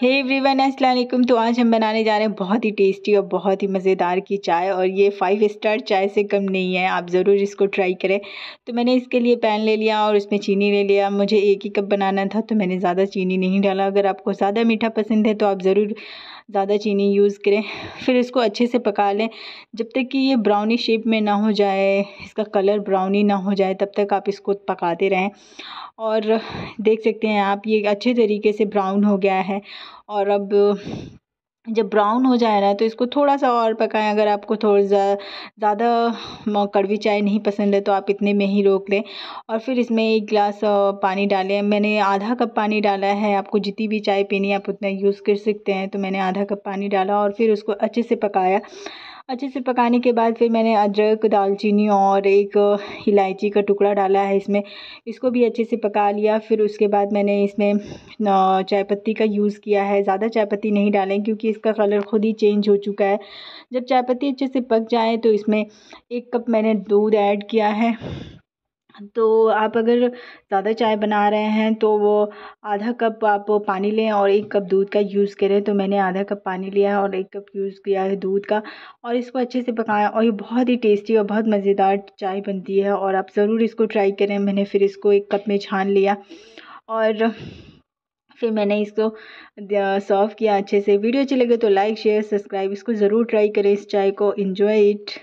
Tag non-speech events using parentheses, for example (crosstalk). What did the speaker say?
hey everyone अस्सलाम तो आज हम बनाने जा रहे हैं बहुत ही टेस्टी और बहुत ही मज़ेदार की चाय और ये फाइव स्टार चाय से कम नहीं है आप ज़रूर इसको ट्राई करें तो मैंने इसके लिए पैन ले लिया और उसमें चीनी ले लिया मुझे एक ही कप बनाना था तो मैंने ज़्यादा चीनी नहीं डाला अगर आपको ज़्यादा मीठा पसंद है तो आप ज़रूर ज़्यादा चीनी यूज़ करें (laughs) फिर इसको अच्छे से पका लें जब तक कि ये ब्राउनी शेप में ना हो जाए इसका कलर ब्राउनी ना हो जाए तब तक आप इसको पकाते रहें और देख सकते हैं आप ये अच्छे तरीके से ब्राउन हो गया है और अब जब ब्राउन हो जाए ना तो इसको थोड़ा सा और पकाएं अगर आपको थोड़ा ज़्यादा कड़वी चाय नहीं पसंद है तो आप इतने में ही रोक लें और फिर इसमें एक गिलास पानी डालें मैंने आधा कप पानी डाला है आपको जितनी भी चाय पीनी है आप उतना यूज़ कर सकते हैं तो मैंने आधा कप पानी डाला और फिर उसको अच्छे से पकाया अच्छे से पकाने के बाद फिर मैंने अदरक दालचीनी और एक इलायची का टुकड़ा डाला है इसमें इसको भी अच्छे से पका लिया फिर उसके बाद मैंने इसमें चाय पत्ती का यूज़ किया है ज़्यादा चाय पत्ती नहीं डालें क्योंकि इसका कलर खुद ही चेंज हो चुका है जब चाय पत्ती अच्छे से पक जाए तो इसमें एक कप मैंने दूध ऐड किया है तो आप अगर ज़्यादा चाय बना रहे हैं तो वो आधा कप आप पानी लें और एक कप दूध का यूज़ करें तो मैंने आधा कप पानी लिया है और एक कप यूज़ किया है दूध का और इसको अच्छे से पकाएं और ये बहुत ही टेस्टी और बहुत मज़ेदार चाय बनती है और आप ज़रूर इसको ट्राई करें मैंने फिर इसको एक कप में छान लिया और फिर मैंने इसको सर्व किया अच्छे से वीडियो अच्छी लगे तो लाइक शेयर सब्सक्राइब इसको ज़रूर ट्राई करें इस चाय को इन्जॉय इट